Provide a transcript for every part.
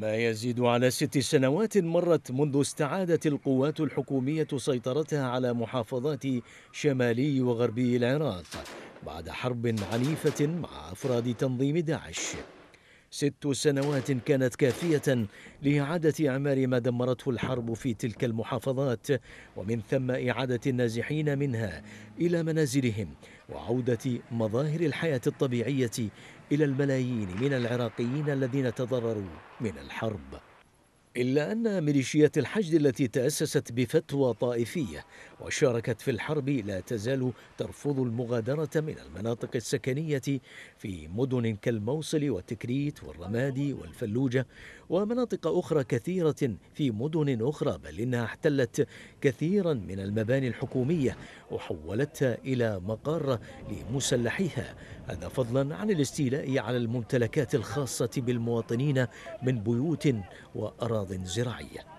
ما يزيد على ست سنوات مرت منذ استعادت القوات الحكومية سيطرتها على محافظات شمالي وغربي العراق بعد حرب عنيفة مع أفراد تنظيم داعش ست سنوات كانت كافية لإعادة إعمار ما دمرته الحرب في تلك المحافظات ومن ثم إعادة النازحين منها إلى منازلهم وعودة مظاهر الحياة الطبيعية إلى الملايين من العراقيين الذين تضرروا من الحرب إلا أن ميليشيات الحشد التي تأسست بفتوى طائفية وشاركت في الحرب لا تزال ترفض المغادرة من المناطق السكنية في مدن كالموصل والتكريت والرمادي والفلوجة ومناطق أخرى كثيرة في مدن أخرى بل إنها احتلت كثيرا من المباني الحكومية وحولتها إلى مقر لمسلحيها هذا فضلا عن الاستيلاء على الممتلكات الخاصة بالمواطنين من بيوت وأراضي أراض زراعية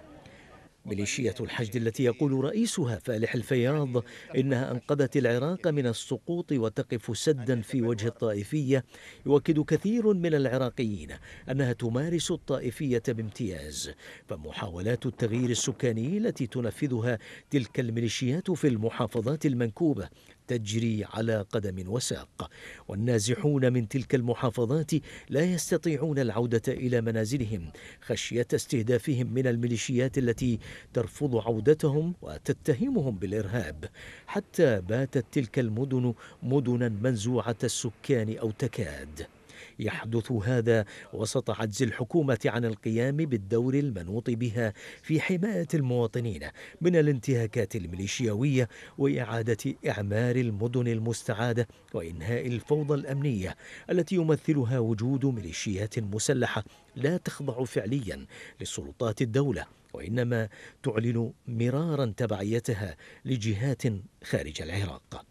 ميليشية الحشد التي يقول رئيسها فالح الفياض إنها أنقذت العراق من السقوط وتقف سدا في وجه الطائفية يؤكد كثير من العراقيين أنها تمارس الطائفية بامتياز فمحاولات التغيير السكاني التي تنفذها تلك الميليشيات في المحافظات المنكوبة تجري على قدم وساق والنازحون من تلك المحافظات لا يستطيعون العوده الى منازلهم خشيه استهدافهم من الميليشيات التي ترفض عودتهم وتتهمهم بالارهاب حتى باتت تلك المدن مدنا منزوعه السكان او تكاد يحدث هذا وسط عجز الحكومة عن القيام بالدور المنوط بها في حماية المواطنين من الانتهاكات الميليشياوية وإعادة إعمار المدن المستعادة وإنهاء الفوضى الأمنية التي يمثلها وجود ميليشيات مسلحة لا تخضع فعليا لسلطات الدولة وإنما تعلن مرارا تبعيتها لجهات خارج العراق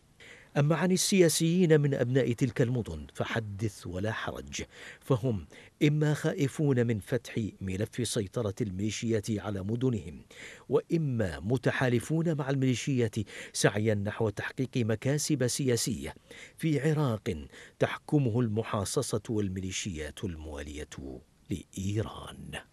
أما عن السياسيين من أبناء تلك المدن فحدث ولا حرج فهم إما خائفون من فتح ملف سيطرة الميليشية على مدنهم وإما متحالفون مع الميليشية سعيا نحو تحقيق مكاسب سياسية في عراق تحكمه المحاصصة والميليشيات الموالية لإيران